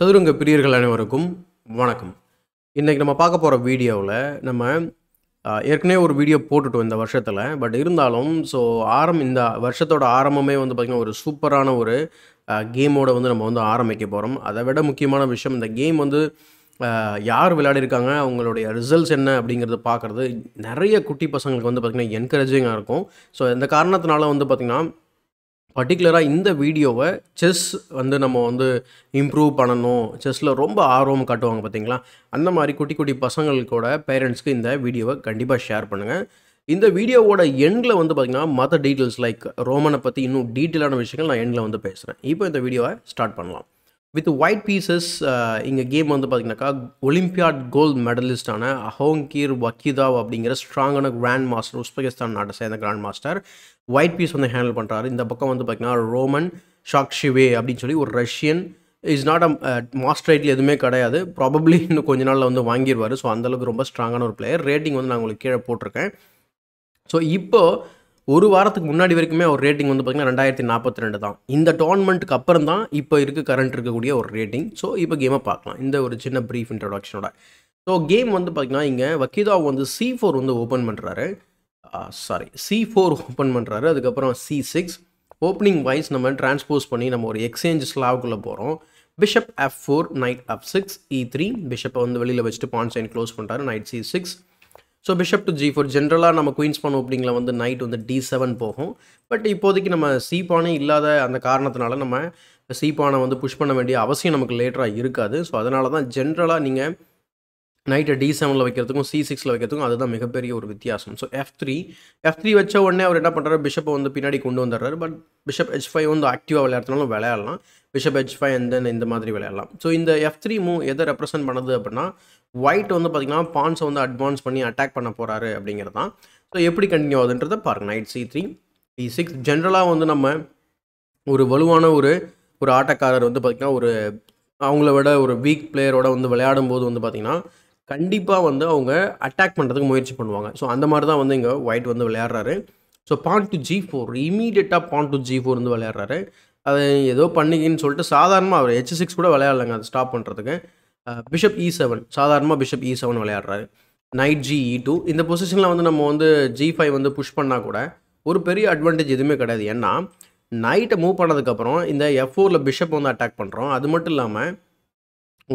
சதுரங்க பிரியர்கள் அனைவருக்கும் வணக்கம் இன்றைக்கி நம்ம பார்க்க போகிற வீடியோவில் நம்ம ஏற்கனவே ஒரு வீடியோ போட்டுட்டோம் இந்த வருஷத்தில் பட் இருந்தாலும் ஸோ ஆரம் இந்த வருஷத்தோட ஆரம்பமே வந்து பார்த்திங்கன்னா ஒரு சூப்பரான ஒரு கேமோட வந்து நம்ம வந்து ஆரம்பிக்க போகிறோம் அதை விட முக்கியமான விஷயம் இந்த கேம் வந்து யார் விளையாடிருக்காங்க அவங்களுடைய ரிசல்ட்ஸ் என்ன அப்படிங்கிறத பார்க்குறது நிறைய குட்டி பசங்களுக்கு வந்து பார்த்திங்கன்னா என்கரேஜிங்காக இருக்கும் ஸோ இந்த காரணத்தினால வந்து பார்த்திங்கன்னா பர்டிகுலராக இந்த வீடியோவை செஸ் வந்து நம்ம வந்து இம்ப்ரூவ் பண்ணணும் செஸ்ஸில் ரொம்ப ஆர்வம் காட்டுவாங்க பார்த்தீங்களா அந்த மாதிரி குட்டி குட்டி பசங்களுக்கோட பேரண்ட்ஸ்க்கு இந்த வீடியோவை கண்டிப்பாக ஷேர் பண்ணுங்கள் இந்த வீடியோவோட எண்டில் வந்து பார்த்திங்கன்னா மற்ற டீட்டெயில்ஸ் லைக் ரோமனை பற்றி இன்னும் டீட்டெயிலான விஷயங்கள் நான் எண்டில் வந்து பேசுகிறேன் இப்போ இந்த வீடியோவை ஸ்டார்ட் பண்ணலாம் வித் ஒயிட் பீசஸ் இங்கே கேம் வந்து பார்த்தீங்கன்னாக்கா ஒலிம்பியாட் கோல்டு மெடலிஸ்டான அஹோங்கீர் வக்கீதாவ் அப்படிங்கிற ஸ்ட்ராங்கான கிராண்ட் மாஸ்டர் உஸ்பெகிஸ்தான் நாட்டை சேர்ந்த கிராண்ட் மாஸ்டர் ஒயிட் பீஸ் வந்து ஹேண்டில் பண்ணுறாரு இந்த பக்கம் வந்து பார்த்தீங்கன்னா ரோமன் ஷாக்ஷிவே அப்படின்னு சொல்லி ஒரு Russian is not a master ரைட்டில் எதுவுமே கிடையாது ப்ராபப்ளி இன்னும் கொஞ்ச நாளில் வந்து வாங்கிடுவார் ஸோ அந்தளவுக்கு ரொம்ப ஸ்ட்ராங்கான ஒரு பிளேயர் ரேட்டிங் வந்து நான் உங்களுக்கு கீழே போட்டிருக்கேன் ஸோ இப்போது ஒரு வாரத்துக்கு முன்னாடி வரைக்குமே அவர் ரேட்டிங் வந்து பார்த்திங்கன்னா ரெண்டாயிரத்தி நாற்பத்தி ரெண்டு தான் இந்த டோர்னமெண்ட்டுக்கு அப்புறம் தான் இப்போ இருக்க கரண்ட் இருக்கக்கூடிய ஒரு ரேட்டிங் ஸோ இப்போ கேமை பார்க்கலாம் இந்த ஒரு சின்ன ப்ரீஃப் இன்ட்ரடக்ஷனோட ஸோ கேம் வந்து பார்த்திங்கன்னா இங்கே வக்கீதா வந்து சி ஃபோர் வந்து ஓப்பன் பண்ணுறாரு சாரி சி ஃபோர் ஓப்பன் பண்ணுறாரு அதுக்கப்புறம் சி சிக்ஸ் ஓப்பனிங் வைஸ் நம்ம டிரான்ஸ்போஸ் பண்ணி நம்ம ஒரு எக்ஸ்சேஞ்ச் ஸ்லாவுக்குள்ளே போகிறோம் bishop F four knight F six E three பிஷப்பை வந்து வெளியில் வச்சுட்டு பான்சைன் க்ளோஸ் பண்ணுறாரு knight C six so bishop to G four ஜென்ரலாக நம்ம குயின்ஸ் பான் ஓப்பனிங்கில் வந்து நைட் வந்து டி செவன் போகும் பட் இப்போதைக்கு நம்ம சி பானே இல்லாத அந்த காரணத்தினால நம்ம சி பானை வந்து புஷ் பண்ண வேண்டிய அவசியம் நமக்கு லேட்டராக இருக்காது ஸோ அதனால தான் ஜென்ரலாக நீங்கள் நைட்டை டி செவனில் வைக்கிறதுக்கும் சி சிக்ஸில் வைக்கிறதுக்கும் அதுதான் மிகப்பெரிய ஒரு வித்தியாசம் so F three F three வச்ச உடனே அவர் என்ன பண்ணுறாரு பிஷப்பை வந்து பின்னாடி கொண்டு வந்துடுறாரு பட் பிஷப் ஹெச் ஃபைவ் வந்து ஆக்டிவாக விளையாடுறதுனால விளையாடலாம் bishop H five and then இந்த மாதிரி விளையாடலாம் ஸோ இந்த எஃப் த்ரீ மூவ் எதை ரெப்ரசென்ட் பண்ணுது அப்படின்னா ஒயிட் வந்து பார்த்திங்கன்னா பான்ஸை வந்து அட்வான்ஸ் பண்ணி அட்டாக் பண்ண போகிறாரு அப்படிங்கிறது தான் ஸோ எப்படி கண்டினியூ ஆகுதுன்றதை பாருங்கள் knight C three B six ஜென்ரலாக வந்து நம்ம ஒரு வலுவான ஒரு ஒரு ஆட்டக்காரர் வந்து பார்த்திங்கன்னா ஒரு அவங்கள விட ஒரு வீக் பிளேயரோட வந்து விளையாடும் போது வந்து பார்த்திங்கன்னா கண்டிப்பாக வந்து அவங்க அட்டாக் பண்ணுறதுக்கு முயற்சி பண்ணுவாங்க ஸோ அந்த மாதிரி தான் வந்து இங்கே ஒயிட் வந்து விளையாடுறாரு so pawn to G four இமீடியட்டாக பான் டு ஜி ஃபோர் வந்து விளையாடுறாரு அதை ஏதோ பண்ணிக்கின்னு சொல்லிட்டு சாதாரணமாக அவர் ஹெச் சிக்ஸ் கூட விளையாடலைங்க அதை ஸ்டாப் பண்ணுறதுக்கு பிஷப் இ செவன் சாதாரணமாக பிஷப் இ செவன் விளையாடுறாரு நைட் ஜி இ டூ இந்த பொசிஷனில் வந்து நம்ம வந்து ஜி ஃபைவ் வந்து புஷ் பண்ணால் கூட ஒரு பெரிய அட்வான்டேஜ் எதுவுமே கிடையாது ஏன்னா நைட்டை மூவ் பண்ணதுக்கப்புறம் இந்த எஃப் ஃபோரில் பிஷப் வந்து அட்டாக் பண்ணுறோம் அது மட்டும் இல்லாமல்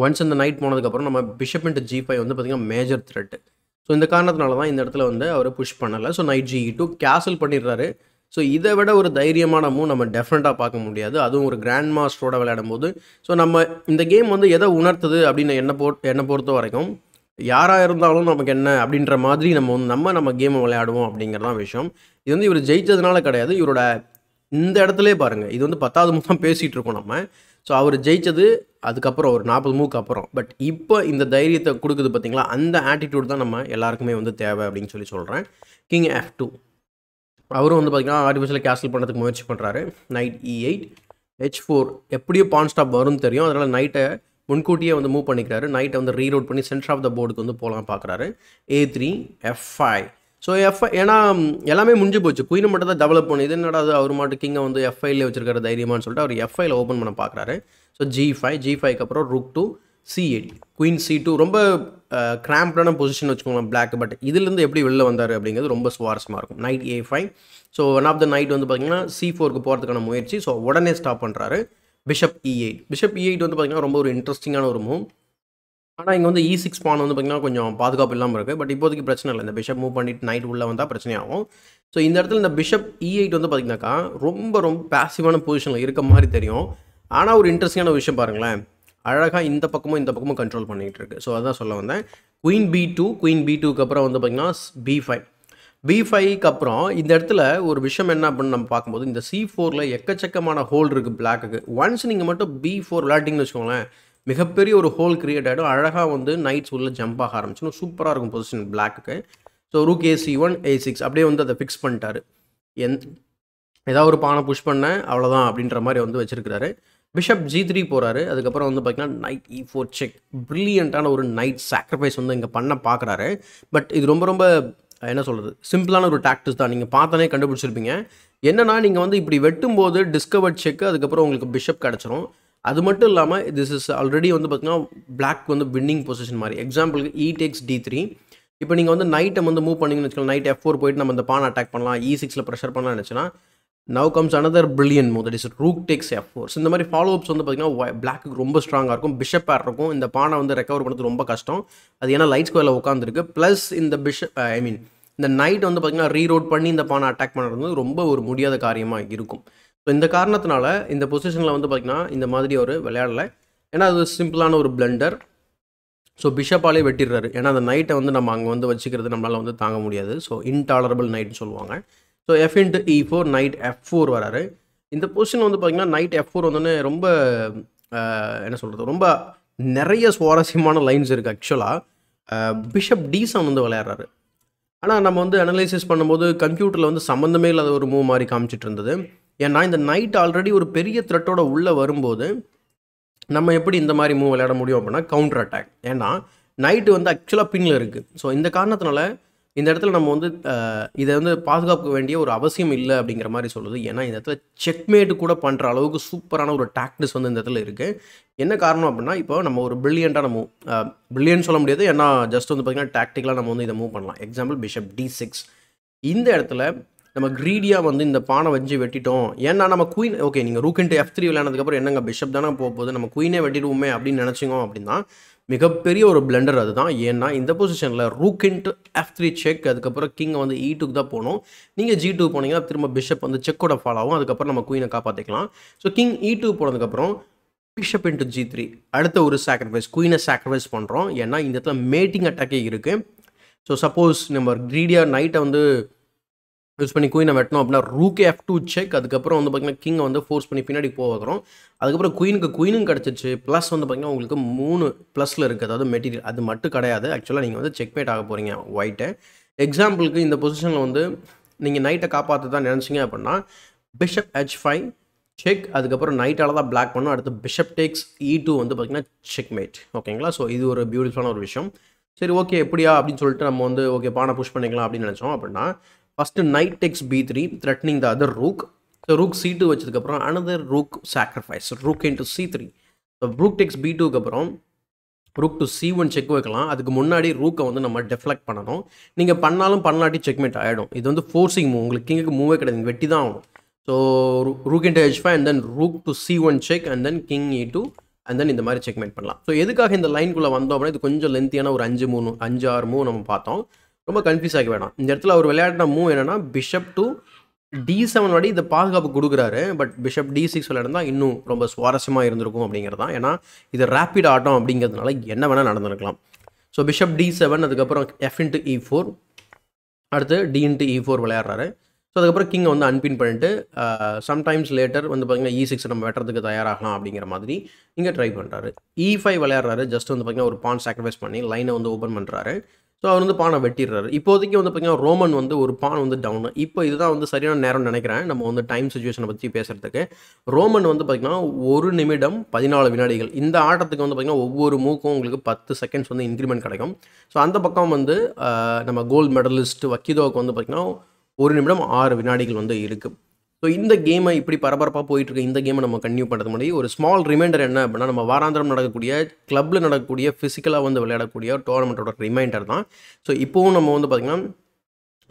ஒன்ஸ் இந்த நைட் போனதுக்கப்புறம் நம்ம பிஷப் இன்ட்டு ஜி ஃபைவ் வந்து பார்த்திங்கன்னா மேஜர் த்ரெட்டு ஸோ இந்த காரணத்தினால தான் இந்த இடத்துல வந்து அவர் புஷ் பண்ணலை so knight G two castle பண்ணிடுறாரு ஸோ இதை விட ஒரு தைரியமான மூவ் நம்ம டெஃபரெண்ட்டாக பார்க்க முடியாது அதுவும் ஒரு கிராண்ட் மாஸ்டரோட விளையாடும் போது ஸோ நம்ம இந்த கேம் வந்து எதை உணர்த்துது அப்படின்னு என்ன போ என்னை பொறுத்த வரைக்கும் யாராக இருந்தாலும் நமக்கு என்ன அப்படின்ற மாதிரி நம்ம வந்து நம்ம நம்ம கேமை விளையாடுவோம் அப்படிங்கிறதான் விஷயம் இது வந்து இவர் ஜெயித்ததுனால கிடையாது இவரோட இந்த இடத்துல பாருங்கள் இது வந்து பத்தாவது மூலம் பேசிகிட்டு இருக்கோம் நம்ம ஸோ அவர் ஜெயித்தது அதுக்கப்புறம் ஒரு நாற்பது மூக்கு அப்புறம் பட் இப்போ இந்த தைரியத்தை கொடுக்குது பார்த்திங்களா அந்த ஆட்டிடியூட் தான் நம்ம எல்லாருக்குமே வந்து தேவை அப்படின்னு சொல்லி சொல்கிறேன் கிங் எஃப் டூ அவரும் வந்து பார்த்திங்கன்னா ஆர்டிஃபிஷியல் கேஸ்டில் பண்ணுறதுக்கு முயற்சி பண்ணுறாரு knight E eight H four எப்படியோ பான் ஸ்டாப் வரும்னு தெரியும் அதனால் நைட்டை முன்கூட்டியே வந்து மூவ் பண்ணிக்கிறாரு நைட்டை வந்து ரீரோட் பண்ணி சென்டர் ஆஃப் த போர்டுக்கு வந்து போகலாம் பார்க்குறாரு A three F five so F ஏன்னா எல்லாமே முடிஞ்சு போச்சு குயின் மட்டும் தான் டெவலப் பண்ணும் இது என்னடா அவர் மட்டும் கிங்கை வந்து எஃப்ஐயில் வச்சிருக்காரு தைரியமானு சொல்லிட்டு அவர் எஃப்ஐயில் ஓப்பன் பண்ண பார்க்குறாரு ஸோ ஜி ஃபைவ் ஜி ஃபைவ்க்கு அப்புறம் rook to C eight queen C two ரொம்ப கிராம்ப்டான பொசிஷன் வச்சுக்கோங்களேன் பிளாக் பட் இதுலேருந்து எப்படி வெளில வந்தார் அப்படிங்கிறது ரொம்ப சுவாரஸ்யமாக இருக்கும் knight A five so one of the knight வந்து பார்த்திங்கன்னா சி ஃபோருக்கு போகிறதுக்கான முயற்சி ஸோ உடனே ஸ்டாப் பண்ணுறாரு bishop E eight bishop E eight வந்து பார்த்திங்கன்னா ரொம்ப ஒரு இன்ட்ரெஸ்டிங்கான ஒரு மூவ் ஆனால் இங்கே வந்து இ சிக்ஸ் பான் வந்து பார்த்திங்கன்னா கொஞ்சம் பாதுகாப்பு இல்லாமல் இருக்குது பட் இப்போதைக்கு பிரச்சனை இல்லை இந்த பிஷப் மூவ் பண்ணிட்டு நைட் உள்ளே வந்தால் பிரச்சனையாகும் ஸோ இந்த இடத்துல இந்த பிஷப் இ எயிட் வந்து பார்த்திங்கனாக்கா ரொம்ப ரொம்ப பேசிவான பொசிஷனில் இருக்க மாதிரி தெரியும் ஆனால் ஒரு இன்ட்ரெஸ்டிங்கான விஷயம் பாருங்களேன் அழகாக இந்த பக்கமும் இந்த பக்கமும் கண்ட்ரோல் பண்ணிகிட்டு இருக்கு ஸோ அதான் சொல்ல வந்தேன் queen B two queen B டூக்கு அப்புறம் வந்து பார்த்திங்கன்னா பி ஃபைவ் பி ஃபைவ்க்கு அப்புறம் இந்த இடத்துல ஒரு விஷயம் என்ன அப்படின்னு நம்ம பார்க்கும்போது இந்த சி ஃபோரில் எக்கச்சக்கமான ஹோல் இருக்குது பிளாக்குக்கு ஒன்ஸ் நீங்கள் மட்டும் பி ஃபோர் விளையாட்டிங்கன்னு வச்சுக்கோங்களேன் மிகப்பெரிய ஒரு ஹோல் கிரியேட் ஆகிடும் அழகாக வந்து நைட்ஸ் உள்ளே ஜம்ப் ஆக ஆரம்பிச்சிடும் சூப்பராக இருக்கும் பொசிஷன் பிளாக்கு so rook AC one A six அப்படியே வந்து அதை ஃபிக்ஸ் பண்ணிட்டாரு எந் ஏதாவது ஒரு பானை புஷ் பண்ணேன் அவ்வளோதான் அப்படின்ற மாதிரி வந்து வச்சிருக்கிறாரு பிஷப் ஜி த்ரீ போகிறாரு அதுக்கப்புறம் வந்து பார்த்தீங்கன்னா நைட் இ ஃபோர் செக் ப்ரில்லியண்ட்டான ஒரு நைட் சாக்ரிஃபைஸ் வந்து இங்கே பண்ண பார்க்குறாரு பட் இது ரொம்ப ரொம்ப என்ன சொல்கிறது சிம்பிளான ஒரு டாக்டிஸ் தான் நீங்கள் பார்த்தானே கண்டுபிடிச்சிருப்பீங்க என்னென்னா நீங்கள் வந்து இப்படி வெட்டும்போது டிஸ்கவர்ட் செக் அதுக்கப்புறம் உங்களுக்கு பிஷப் கிடச்சிரும் அது மட்டும் இல்லாமல் திஸ் இஸ் ஆல்ரெடி வந்து பார்த்திங்கன்னா பிளாக் வந்து வின்னிங் பொசிஷன் மாதிரி எக்ஸாம்பிளுக்கு E e takes D three இப்போ நீங்கள் வந்து நைட்டை வந்து மூவ் பண்ணிங்கன்னு வச்சுக்கலாம் நைட் எஃப் ஃபோர் போயிட்டு நம்ம இந்த பான் அட்டாக் பண்ணலாம் இ சிக்ஸில் ப்ரெஷர் பண்ணலாம் நினச்சினா now comes another brilliant move that is rook takes F four இந்த மாதிரி ஃபாலோ அப்ஸ் வந்து பார்த்திங்கன்னா பிளாக்கு ரொம்ப ஸ்ட்ராங்காக இருக்கும் பிஷப் ஆர் இருக்கும் இந்த பானை வந்து ரெக்கவர் பண்ணுறது ரொம்ப கஷ்டம் அது ஏன்னா லைட் ஸ்கோயில் உட்காந்துருக்கு ப்ளஸ் இந்த பிஷப் ஐ மீன் இந்த நைட் வந்து பார்த்திங்கன்னா ரீரோட் பண்ணி இந்த பானை அட்டாக் பண்ணுறது ரொம்ப ஒரு முடியாத காரியமாக இருக்கும் ஸோ இந்த காரணத்தினால இந்த பொசிஷனில் வந்து பார்த்திங்கன்னா இந்த மாதிரி ஒரு விளையாடலை ஏன்னா அது சிம்பிளான ஒரு பிளண்டர் ஸோ பிஷப்பாலே வெட்டிடுறாரு ஏன்னா அந்த நைட்டை வந்து நம்ம அங்கே வந்து வச்சுக்கிறது நம்மளால் வந்து தாங்க முடியாது ஸோ இன்டாலரபிள் நைட்னு சொல்லுவாங்க so F into E four knight F four வராரு இந்த பொசிஷன் வந்து பார்த்திங்கன்னா நைட் எஃப் ஃபோர் வந்தோடனே ரொம்ப என்ன சொல்கிறது ரொம்ப நிறைய சுவாரஸ்யமான லைன்ஸ் இருக்குது ஆக்சுவலாக பிஷப் டீசன் வந்து விளையாடுறாரு ஆனால் நம்ம வந்து அனலைசிஸ் பண்ணும்போது கம்ப்யூட்டரில் வந்து சம்மந்தமே இல்லாத ஒரு மூவ் மாதிரி காமிச்சிட்டு இருந்தது ஏன்னா இந்த நைட் ஆல்ரெடி ஒரு பெரிய த்ரெட்டோட உள்ளே வரும்போது நம்ம எப்படி இந்த மாதிரி மூவ் விளையாட முடியும் அப்படின்னா கவுண்டர் அட்டாக் ஏன்னா நைட்டு வந்து ஆக்சுவலாக பின்னில் இருக்குது ஸோ இந்த காரணத்தினால இந்த இடத்துல நம்ம வந்து இதை வந்து பாதுகாக்க வேண்டிய ஒரு அவசியம் இல்லை அப்படிங்கிற மாதிரி சொல்லுது ஏன்னா இந்த இடத்துல செக்மேட்டு கூட பண்ணுற அளவுக்கு சூப்பரான ஒரு டாக்டிஸ் வந்து இந்த இடத்துல இருக்குது என்ன காரணம் அப்படின்னா இப்போ நம்ம ஒரு பில்லியண்ட்டாக நம்ம பில்லியன் சொல்ல முடியாது ஏன்னா ஜஸ்ட் வந்து பார்த்திங்கன்னா டாக்டிக்கலாக நம்ம வந்து இதை மூவ் பண்ணலாம் எக்ஸாம்பிள் பிஷப் டி சிக்ஸ் இந்த இடத்துல நம்ம க்ரீடியாக வந்து இந்த பானை வச்சு வெட்டிட்டோம் ஏன்னா நம்ம குயின் ஓகே நீங்கள் ரூக் எஃப் த்ரீ விளையாண்டதுக்கப்புறம் என்னங்க பிஷப் தானே போக போகுது நம்ம குயினே வெட்டிடுவோமே அப்படின்னு நினச்சிங்க அப்படின்னா மிகப்பெரிய ஒரு பிளண்டர் அதுதான் ஏன்னா இந்த பொசிஷனில் ரூக்கிண்ட் எஃப் த்ரீ செக் அதுக்கப்புறம் கிங்கை வந்து இ e டூக்கு தான் போகணும் நீங்கள் ஜி டூ போனீங்கன்னா திரும்ப பிஷப் வந்து செக்கோட ஃபாலோ ஆகும் அதுக்கப்புறம் நம்ம குயினை காப்பாற்றிக்கலாம் so king E e two போனதுக்கப்புறம் பிஷப் இன்ட்டு ஜி த்ரீ அடுத்த ஒரு சாக்ரிஃபைஸ் குயினை சாக்ரிஃபைஸ் பண்ணுறோம் ஏன்னா இந்த இடத்துல மேட்டிங் அட்டாக்கே இருக்குது ஸோ சப்போஸ் நம்ம க்ரீடியாக நைட்டை வந்து யூஸ் பண்ணி குயினை வெட்டணும் அப்படின்னா ரூக் எஃப் டூ செக் அதுக்கப்புறம் வந்து பார்த்தீங்கன்னா கிங்கை வந்து ஃபோர்ஸ் பண்ணி பின்னாடி போகிறோம் அதுக்கப்புறம் குயினுக்கு குயினும் கிடச்சிச்சு ப்ளஸ் வந்து பார்த்திங்கன்னா உங்களுக்கு மூணு ப்ளஸில் இருக்குது அதாவது மெட்டீரியல் அது மட்டும் கிடையாது ஆக்சுவலாக நீங்கள் வந்து மேட் ஆக போகிறீங்க ஒயிட்டை எக்ஸாம்பிளுக்கு இந்த பொசிஷனில் வந்து நீங்கள் நைட்டை காப்பாற்ற தான் நினச்சிங்க அப்படின்னா பிஷப் ஹெச் ஃபைவ் செக் அதுக்கப்புறம் நைட்டால் தான் பிளாக் பண்ணும் அடுத்து பிஷப் டேக்ஸ் இ டூ வந்து பார்த்திங்கன்னா மேட் ஓகேங்களா ஸோ இது ஒரு பியூட்டிஃபுல்லான ஒரு விஷயம் சரி ஓகே எப்படியா அப்படின்னு சொல்லிட்டு நம்ம வந்து ஓகே பானை புஷ் பண்ணிக்கலாம் அப்படின்னு நினச்சோம் அப்படின்னா first knight takes B three threatening the other rook so rook C two வச்சதுக்கப்புறம் another rook sacrifice rook into C three so rook takes B டூக்கு அப்புறம் rook to C one check வைக்கலாம் அதுக்கு முன்னாடி ரூக்கை வந்து நம்ம டெஃப்ளெக்ட் பண்ணணும் நீங்கள் பண்ணாலும் பண்ணாட்டி செக்மெண்ட் ஆகிடும் இது வந்து ஃபோர்ஸிங் மூவ் உங்களுக்கு கிங்குக்கு மூவே கிடையாது வெட்டி தான் ஆகும் so rook into H five and then rook to C one check and then king E two and then இந்த மாதிரி செக்மெண்ட் பண்ணலாம் ஸோ எதுக்காக இந்த லைனுக்குள்ளே வந்தோம் அப்படின்னா இது கொஞ்சம் லென்த்தியான ஒரு அஞ்சு மூணு அஞ்சு ஆறு மூவ் நம்ம பார்த்தோம் ரொம்ப கன்ஃபியூஸ் ஆகி வேணாம் இந்த இடத்துல அவர் விளையாடின மூவ் என்னென்னா பிஷப் டூ டி செவன் வாடி இந்த பாதுகாப்பு கொடுக்குறாரு பட் பிஷப் டி சிக்ஸ் விளையாடுந்தால் இன்னும் ரொம்ப சுவாரஸ்யமாக இருந்திருக்கும் அப்படிங்கிறது தான் ஏன்னா இது ரேப்பிட் ஆட்டம் அப்படிங்கிறதுனால என்ன வேணால் நடந்திருக்கலாம் ஸோ பிஷப் டி செவன் அதுக்கப்புறம் எஃப் இன்ட்டு இ ஃபோர் அடுத்து டி இன்ட்டு இ ஃபோர் விளையாடுறாரு ஸோ அதுக்கப்புறம் கிங்கை வந்து அன்பின் பண்ணிட்டு சம்டைம்ஸ் லேட்டர் வந்து பார்த்திங்கன்னா இ e சிக்ஸ் நம்ம வெட்டுறதுக்கு தயாராகலாம் அப்படிங்கிற மாதிரி இங்கே ட்ரை பண்ணுறாரு இ e ஃபைவ் விளையாடுறாரு ஜஸ்ட் வந்து பார்த்திங்கன்னா ஒரு பான் சாக்ரிஃபைஸ் பண்ணி லைனை வந்து ஓப்பன் பண்ணுறாரு ஸோ அவர் வந்து பானை வெட்டிடுறாரு இப்போதைக்கு வந்து பார்த்திங்கன்னா ரோமன் வந்து ஒரு பான் வந்து டவுன் இப்போ இதுதான் வந்து சரியான நேரம்னு நினைக்கிறேன் நம்ம வந்து டைம் சுச்சுவேஷனை பற்றி பேசுகிறதுக்கு ரோமன் வந்து பார்த்திங்கன்னா ஒரு நிமிடம் பதினாலு வினாடிகள் இந்த ஆட்டத்துக்கு வந்து பார்த்திங்கன்னா ஒவ்வொரு மூக்கும் உங்களுக்கு பத்து செகண்ட்ஸ் வந்து இன்க்ரிமெண்ட் கிடைக்கும் ஸோ அந்த பக்கம் வந்து நம்ம கோல்டு மெடலிஸ்ட் வக்கீதோவுக்கு வந்து பார்த்திங்கன்னா ஒரு நிமிடம் ஆறு வினாடிகள் வந்து இருக்குது ஸோ இந்த கேமை இப்படி பரபரப்பாக இருக்க இந்த கேமை நம்ம கன்யூ பண்ணுறது முன்னாடி ஒரு ஸ்மால் ரிமைண்டர் என்ன அப்படின்னா நம்ம வாராந்திரம் நடக்கக்கூடிய கிளப்பில் நடக்கக்கூடிய ஃபிசிக்கலாக வந்து விளையாடக்கூடிய டோர்னமெண்ட்டோட ரிமைண்டர் தான் ஸோ இப்போவும் நம்ம வந்து பார்த்திங்கன்னா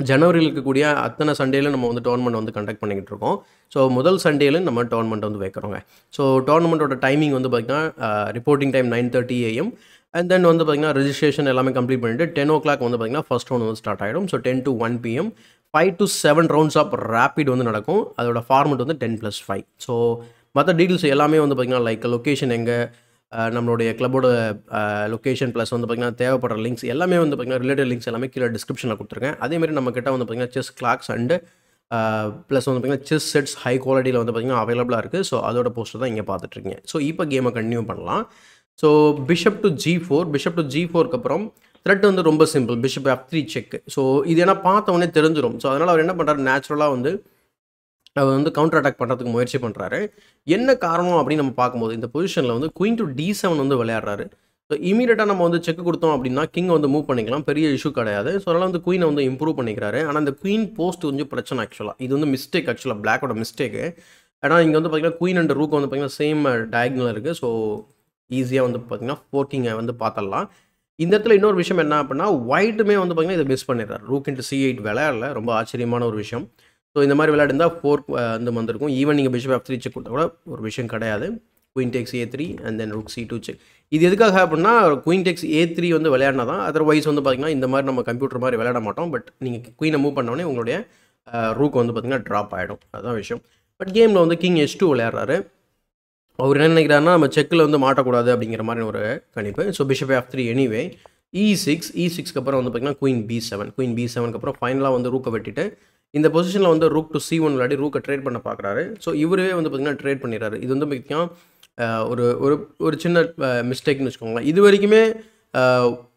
ஜனவரியில் இருக்கக்கூடிய அத்தனை சண்டேலையும் நம்ம வந்து டோர்னமெண்ட் வந்து கண்டக்ட் பண்ணிக்கிட்டு இருக்கோம் ஸோ முதல் சண்டேலையும் நம்ம டோர்னமெண்ட் வந்து வைக்கிறோங்க ஸோ டோர்னமெண்ட்டோட டைமிங் வந்து பார்த்திங்கன்னா reporting time nine thirty AM and then வந்து பார்த்திங்கன்னா ரிஜிஸ்ட்ரேஷன் எல்லாமே கம்ப்ளீட் பண்ணிவிட்டு டென் ஓ கிளாக் வந்து பார்த்திங்கன்னா ஃபஸ்ட் ஒன் வந்து ஸ்டார்ட் ஆகிடும் so ten to one PM five to seven rounds of rapid வந்து நடக்கும் அதோட ஃபார்மெட் வந்து டென் ப்ளஸ் ஃபைவ் ஸோ மற்ற டீட்டெயில்ஸ் எல்லாமே வந்து பார்த்திங்கன்னா லைக் லொக்கேஷன் எங்கே நம்மளுடைய கிளப்போட லொக்கேஷன் ப்ளஸ் வந்து பார்த்திங்கன்னா தேவைப்படுற லிங்க்ஸ் எல்லாமே வந்து பார்த்திங்கன்னா ரிலேட்டட் லிங்க்ஸ் எல்லாமே கீழே டிஸ்கிரிப்ஷனில் கொடுத்துருக்கேன் அதேமாதிரி நம்மக்கிட்ட வந்து பார்த்திங்கன்னா செஸ் கிளாக்ஸ் அண்டு ப்ளஸ் வந்து பார்த்திங்கன்னா செஸ் செட்ஸ் ஹை குவாலிட்டியில் வந்து பார்த்திங்கன்னா அவைலபிளாக இருக்குது ஸோ அதோட போஸ்டர் தான் இங்கே பார்த்துட்ருக்கீங்க ஸோ இப்போ கேமை கண்டினியூ பண்ணலாம் so bishop to G four bishop to G ஃபோருக்கு அப்புறம் த்ரெட் வந்து ரொம்ப simple bishop F three check so இது ஏன்னா பார்த்தவொடனே தெரிஞ்சிடும் ஸோ அதனால் அவர் என்ன பண்ணுறாரு நேச்சுரலாக வந்து அவர் வந்து கவுண்டர் அட்டாக் பண்ணுறதுக்கு முயற்சி பண்ணுறாரு என்ன காரணம் அப்படின்னு நம்ம பார்க்கும்போது இந்த பொசிஷனில் வந்து குயின் டு டி செவன் வந்து விளையாடுறாரு ஸோ இமீடியட்டாக நம்ம வந்து செக் கொடுத்தோம் அப்படின்னா கிங் வந்து மூவ் பண்ணிக்கலாம் பெரிய இஷ்யூ கிடையாது ஸோ அதனால் வந்து குயினை வந்து இம்ப்ரூவ் பண்ணிக்கிறாரு ஆனால் அந்த குயின் போஸ்ட் கொஞ்சம் பிரச்சனை ஆக்சுவலாக இது வந்து மிஸ்டேக் ஆக்சுவலாக பிளாக்கோட மிஸ்டேக்கு ஏன்னா இங்கே வந்து பார்த்தீங்கன்னா குயின் அண்ட் ரூக் வந்து பார்த்தீங்கன்னா சேம் டயக்னல் இருக்குது ஸோ ஈஸியாக வந்து பார்த்தீங்கன்னா ஃபோர்க்கிங்கை வந்து பார்த்துடலாம் இந்த இடத்துல இன்னொரு விஷயம் என்ன அப்படின்னா ஒயிட்டுமே வந்து பார்த்திங்கன்னா இதை மிஸ் பண்ணிடுறாரு ரூக் இன்ட்டு சி எயிட் விளையாடல ரொம்ப ஆச்சரியமான ஒரு விஷயம் ஸோ இந்த மாதிரி இருந்தால் ஃபோர் வந்து வந்திருக்கும் ஈவன் நீங்கள் பிஷப் எஃப் த்ரீ செக் கொடுத்தா கூட ஒரு விஷயம் கிடையாது queen takes A three and then rook C two check இது எதுக்காக அப்படின்னா குயின் டெக்ஸ் ஏ த்ரீ வந்து விளையாடினா தான் அதர்வைஸ் வந்து பார்த்திங்கன்னா இந்த மாதிரி நம்ம கம்ப்யூட்டர் மாதிரி விளையாட மாட்டோம் பட் நீங்கள் குயினை மூவ் பண்ணோடனே உங்களுடைய ரூக் வந்து பார்த்திங்கன்னா ட்ராப் ஆகிடும் அதுதான் விஷயம் பட் கேமில் வந்து கிங் எஸ் டூ விளையாடுறாரு அவர் என்ன நினைக்கிறாருன்னா நம்ம செக்கில் வந்து மாட்டக்கூடாது அப்படிங்கிற மாதிரி ஒரு கணிப்பு so bishop F three anyway E six E சிக்ஸ்க்கு அப்புறம் வந்து பார்த்திங்கன்னா queen B seven queen B செவனுக்கு அப்புறம் ஃபைனலாக வந்து ரூக்கை வெட்டிட்டு இந்த பொசிஷனில் வந்து rook to C one Vladi ரூக்கை ட்ரேட் பண்ண பார்க்குறாரு ஸோ இவரே வந்து பார்த்திங்கன்னா ட்ரேட் பண்ணிடுறாரு இது வந்து பார்த்திங்கன்னா ஒரு ஒரு ஒரு சின்ன மிஸ்டேக்னு வச்சுக்கோங்களேன் இது வரைக்குமே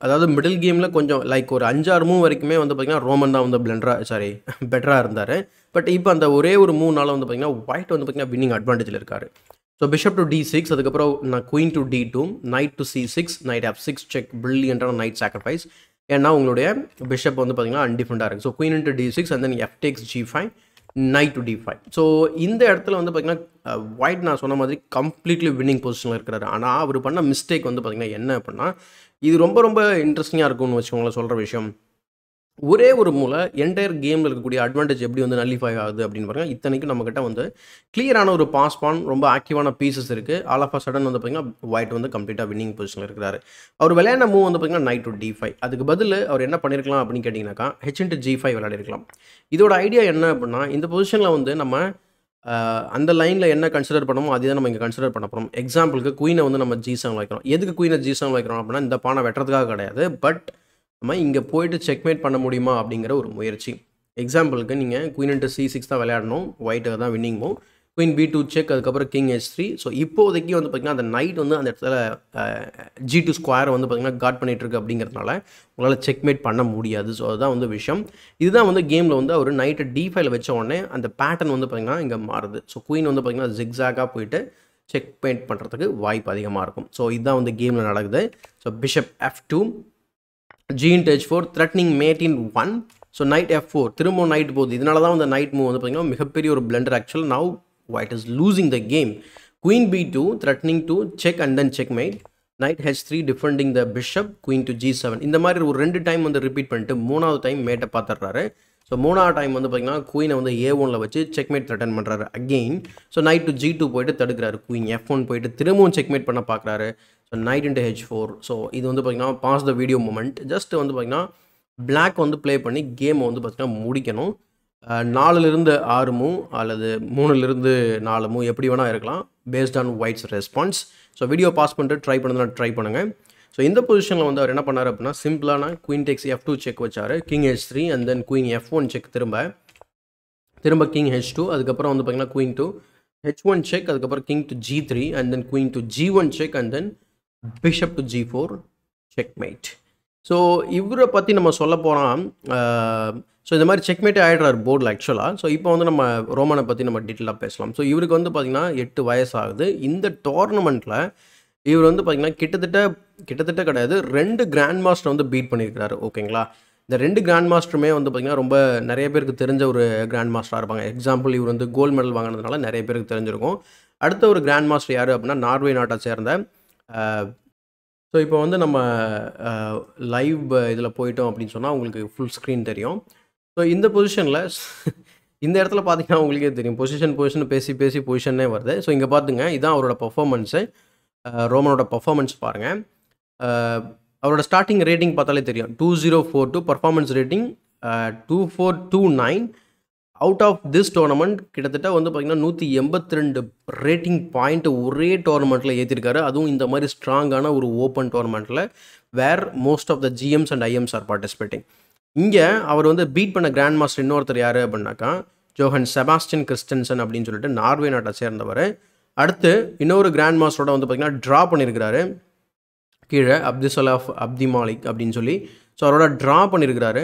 அதாவது மிடில் கேமில் கொஞ்சம் லைக் ஒரு அஞ்சாறு மூவ் வரைக்குமே வந்து பார்த்திங்கன்னா ரோமன் தான் வந்து பிளண்டராக சாரி பெட்டராக இருந்தார் பட் இப்போ அந்த ஒரே ஒரு மூணு நாளில் வந்து பார்த்திங்கன்னா ஒயிட் வந்து பார்த்திங்கன்னா வின்னிங் அட்வான்டேஜில் இருக்கார் so bishop to D six அதுக்கப்புறம் நான் queen to D two knight to C six knight F six check பில்லியன்டான நைட் சாக்ரிஃபைஸ் ஏன்னா உங்களுடைய பிஷப் வந்து பார்த்தீங்கன்னா அன்டிஃபரெண்டாக இருக்குது so queen to D six and then F takes G five knight to D five so இந்த இடத்துல வந்து பார்த்தீங்கன்னா ஒயிட் நான் சொன்ன மாதிரி கம்ப்ளீட்லி வின்னிங் பொசிஷனில் இருக்கிறாரு ஆனால் அவர் பண்ண மிஸ்டேக் வந்து பார்த்திங்கன்னா என்ன அப்படின்னா இது ரொம்ப ரொம்ப இன்ட்ரெஸ்டிங்காக இருக்கும்னு வச்சுக்கோங்களேன் சொல்கிற விஷயம் ஒரே ஒரு மூளை என்டையர் கேமில் இருக்கக்கூடிய அட்வான்டேஜ் எப்படி வந்து நல்லிஃபை ஆகுது அப்படின்னு பாருங்கள் இத்தனைக்கும் நம்மக்கிட்ட வந்து கிளியரான ஒரு பாஸ் பான் ரொம்ப ஆக்டிவான பீசஸ் இருக்குது ஆல் ஆஃப் அ சடன் வந்து பார்த்திங்கன்னா ஒயிட் வந்து கம்ப்ளீட்டாக வின்னிங் பொசிஷனில் இருக்கிறாரு அவர் விளையாண்ட மூவ் வந்து பார்த்திங்கன்னா நைட் டு டி ஃபைவ் அதுக்கு பதில் அவர் என்ன பண்ணியிருக்கலாம் அப்படின்னு கேட்டிங்கனாக்கா ஹெச் டு ஜி ஃபைவ் விளையாடிருக்கலாம் இதோட ஐடியா என்ன அப்படின்னா இந்த பொசிஷனில் வந்து நம்ம அந்த லைனில் என்ன கன்சிடர் பண்ணமோ அதே தான் நம்ம இங்கே கன்சிடர் பண்ண போகிறோம் எக்ஸாம்பிளுக்கு குயினை வந்து நம்ம ஜி வைக்கிறோம் எதுக்கு குயினை ஜி வைக்கிறோம் அப்படின்னா இந்த பானை வெட்டுறதுக்காக கிடையாது பட் நம்ம இங்கே போயிட்டு செக்மேட் பண்ண முடியுமா அப்படிங்கிற ஒரு முயற்சி எக்ஸாம்பிளுக்கு நீங்கள் குயின் இன்ட்டு சி சிக்ஸ் தான் விளையாடணும் ஒயிட்டு தான் winning queen B two check அதுக்கப்புறம் கிங் எச் த்ரீ ஸோ இப்போதைக்கு வந்து பார்த்திங்கன்னா அந்த நைட் வந்து அந்த இடத்துல ஜி டூ ஸ்கொயர் வந்து பார்த்திங்கன்னா காட் பண்ணிகிட்ருக்கு அப்படிங்கிறதுனால உங்களால் செக்மேட் பண்ண முடியாது ஸோ அதுதான் வந்து விஷயம் இதுதான் வந்து கேமில் வந்து அவர் நைட்டை டி ஃபைவ்ல வச்ச உடனே அந்த பேட்டர்ன் வந்து பார்த்திங்கன்னா இங்கே மாறுது ஸோ குயின் வந்து பார்த்திங்கன்னா ஜிக்ஸாகாக போயிட்டு செக் பெயிண்ட் பண்ணுறதுக்கு வாய்ப்பு அதிகமாக இருக்கும் ஸோ இதுதான் வந்து கேமில் நடக்குது ஸோ பிஷப் எஃப் டூ ஜீன் டச் four threatening mate in one so knight F four திரும்பவும் நைட் போகுது இதனால தான் அந்த நைட் மூவ் வந்து பார்த்தீங்கன்னா மிகப்பெரிய ஒரு blunder actual now white is losing the game queen B two threatening to check and then checkmate knight H three defending the bishop queen to G seven இந்த மாதிரி ஒரு ரெண்டு டைம் வந்து repeat பண்ணிட்டு மூணாவது டைம் மேட்டை பார்த்துட்றாரு so மூணாவது time வந்து பார்த்திங்கன்னா குயினை வந்து ஏ ஒனில் வச்சு செக்மேட் ரிட்டர்ன் பண்ணுறாரு again so knight to G two போயிட்டு தடுக்கிறாரு குயின் எஃப் ஒன் போயிட்டு திரும்பவும் செக்மேட் பண்ண பார்க்குறாரு so knight into H four so இது வந்து பார்த்திங்கன்னா pause the video moment just வந்து பார்த்திங்கன்னா பிளாக் வந்து ப்ளே பண்ணி கேமை வந்து பார்த்திங்கன்னா முடிக்கணும் நாலுலேருந்து ஆறு மூ அல்லது மூணுலேருந்து நாலு மூ எப்படி வேணால் இருக்கலாம் based on white's response so video pause பண்ணிட்டு ட்ரை பண்ணுறதுனா ட்ரை பண்ணுங்கள் ஸோ இந்த பொசிஷனில் வந்து அவர் என்ன பண்ணார் அப்படின்னா சிம்பிளான queen takes F two check வச்சார் king H three and then queen F one check திரும்ப திரும்ப கிங் ஹெச் டூ அதுக்கப்புறம் வந்து பார்த்திங்கன்னா queen to H one check அதுக்கப்புறம் king to G three and then queen to G one check and then bishop to G four checkmate so இவரை பற்றி நம்ம சொல்ல போனால் ஸோ இந்த மாதிரி செக்மேட்டே ஆகிடுறாரு போர்டில் ஆக்சுவலாக ஸோ இப்போ வந்து நம்ம ரோமனை பற்றி நம்ம டீட்டெயிலாக பேசலாம் ஸோ இவருக்கு வந்து பார்த்திங்கன்னா எட்டு வயசாகுது இந்த டோர்னமெண்ட்டில் இவர் வந்து பார்த்திங்கன்னா கிட்டத்தட்ட கிட்டத்தட்ட கிடையாது ரெண்டு கிராண்ட் மாஸ்டர் வந்து பீட் பண்ணியிருக்கிறாரு ஓகேங்களா இந்த ரெண்டு கிராண்ட் மாஸ்டருமே வந்து பார்த்திங்கன்னா ரொம்ப நிறைய பேருக்கு தெரிஞ்ச ஒரு கிராண்ட் மாஸ்டராக இருப்பாங்க எக்ஸாம்பிள் இவர் வந்து கோல்டு மெடல் வாங்கினதுனால நிறைய பேருக்கு தெரிஞ்சிருக்கும் அடுத்த ஒரு கிராண்ட் மாஸ்டர் யார் அப்படின்னா நார்வே நாட்டை சேர்ந்த ஸோ இப்போ வந்து நம்ம லைவ் இதில் போயிட்டோம் அப்படின்னு சொன்னால் உங்களுக்கு ஃபுல் ஸ்க்ரீன் தெரியும் ஸோ இந்த பொசிஷனில் இந்த இடத்துல பார்த்தீங்கன்னா உங்களுக்கே தெரியும் பொசிஷன் பொசிஷன் பேசி பேசி பொசிஷனே வருது ஸோ இங்கே பார்த்துங்க இதுதான் அவரோட பர்ஃபார்மன்ஸு ரோமனோட பர்ஃபார்மன்ஸ் பாருங்கள் அவரோட ஸ்டார்டிங் ரேட்டிங் பார்த்தாலே தெரியும் two zero four two performance rating two four two nine out of this tournament கிட்டத்தட்ட வந்து பார்த்திங்கன்னா நூற்றி எண்பத்தி ரெண்டு ரேட்டிங் பாயிண்ட் ஒரே டோர்னமெண்ட்டில் ஏற்றிருக்காரு அதுவும் இந்த மாதிரி ஸ்ட்ராங்கான ஒரு ஓப்பன் டோர்னமெண்ட்டில் where most of the GMs and IMs are participating இங்கே அவர் வந்து பீட் பண்ண கிராண்ட் மாஸ்டர் இன்னொருத்தர் யார் அப்படின்னாக்கா ஜோஹன் செபாஸ்டின் கிறிஸ்டன்சன் அப்படின்னு சொல்லிட்டு நார்வே நாட்டை சேர்ந்தவர் அடுத்து இன்னொரு கிராண்ட் மாஸ்டரோட வந்து பார்த்திங்கன்னா ட்ரா பண்ணியிருக்கிறாரு கீழே சலாஃப் அப்தி மாலிக் அப்படின்னு சொல்லி ஸோ அவரோட ட்ரா பண்ணியிருக்கிறாரு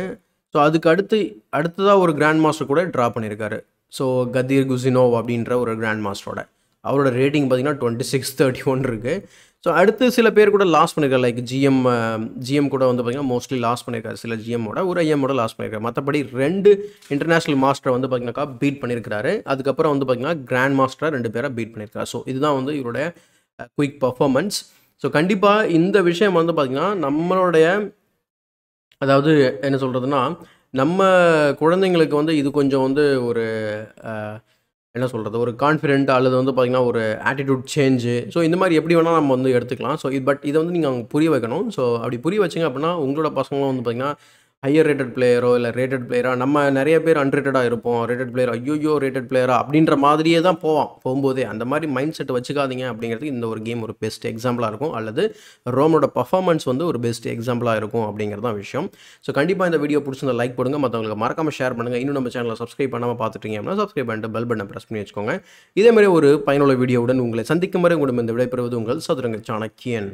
ஸோ அதுக்கு அடுத்து அடுத்ததாக ஒரு கிராண்ட் மாஸ்டர் கூட ட்ரா பண்ணியிருக்காரு ஸோ கதீர் குசினோவ் அப்படின்ற ஒரு கிராண்ட் மாஸ்டரோட அவரோட ரேட்டிங் பார்த்திங்கன்னா டுவெண்ட்டி சிக்ஸ் தேர்ட்டி ஒன் இருக்குது ஸோ அடுத்து சில பேர் கூட லாஸ் பண்ணியிருக்காரு லைக் ஜிஎம் ஜிஎம் uh, கூட வந்து பார்த்திங்கன்னா மோஸ்ட்லி லாஸ் பண்ணியிருக்காரு சில ஜிஎம்மோட ஒரு ஐஎம்மோட லாஸ் பண்ணியிருக்காரு மற்றபடி ரெண்டு இன்டர்நேஷ்னல் மாஸ்டரை வந்து பார்த்திங்கனாக்கா பீட் பண்ணியிருக்காரு அதுக்கப்புறம் வந்து பார்த்திங்கன்னா கிராண்ட் மாஸ்டரை ரெண்டு பேரை பீட் பண்ணியிருக்காரு ஸோ இதுதான் வந்து இவருடைய குயிக் பர்ஃபார்மன்ஸ் ஸோ கண்டிப்பாக இந்த விஷயம் வந்து பார்த்திங்கன்னா நம்மளுடைய அதாவது என்ன சொல்கிறதுனா நம்ம குழந்தைங்களுக்கு வந்து இது கொஞ்சம் வந்து ஒரு என்ன சொல்கிறது ஒரு கான்ஃபிடென்ட் அல்லது வந்து பார்த்திங்கன்னா ஒரு ஆட்டிடியூட் சேஞ்சு ஸோ இந்த மாதிரி எப்படி வேணால் நம்ம வந்து எடுத்துக்கலாம் ஸோ இது பட் இதை வந்து நீங்கள் அவங்க புரிய வைக்கணும் ஸோ அப்படி புரிய வச்சிங்க அப்படின்னா உங்களோட பசங்களும் வந்து பார்த்திங்கன்னா ஹையர் ரேட்டட் பிளேயரோ இல்லை ரேட்டட் பிளேயராக நம்ம நிறைய பேர் அன்ரேட்டடாக இருப்போம் ரேட்டட் பிளேயர் ஐயோயோ ரேட்டட் பிளேயரா அப்படின்ற மாதிரியே தான் போவோம் போகும்போதே அந்த மாதிரி மைண்ட் செட் வச்சுக்காதீங்க அப்படிங்கிறதுக்கு இந்த ஒரு கேம் ஒரு பெஸ்ட் எக்ஸாம்பிளாக இருக்கும் அல்லது ரோமோட பர்ஃபார்மன்ஸ் வந்து ஒரு பெஸ்ட் எக்ஸாம்பிளாக இருக்கும் அப்படிங்கிறத விஷயம் ஸோ கண்டிப்பாக இந்த வீடியோ பிடிச்சிருந்த லைக் போடுங்க மற்றவங்களுக்கு மறக்காமல் ஷேர் பண்ணுங்கள் இன்னும் நம்ம சேனலில் சப்ஸ்கிரைப் பண்ணாமல் பார்த்துட்டீங்க அப்படின்னா சப்ஸ்கிரைப் பண்ணிட்டு பெல் பட்டன் ப்ரெஸ் பண்ணி வச்சுக்கோங்க இதேமாதிரி ஒரு பயனுள்ள வீடியோவுடன் உங்களை சந்திக்கும் வரை உங்களுக்கு இந்த விடைபெறுவது உங்கள் சதுரங்க சாணக்கியன்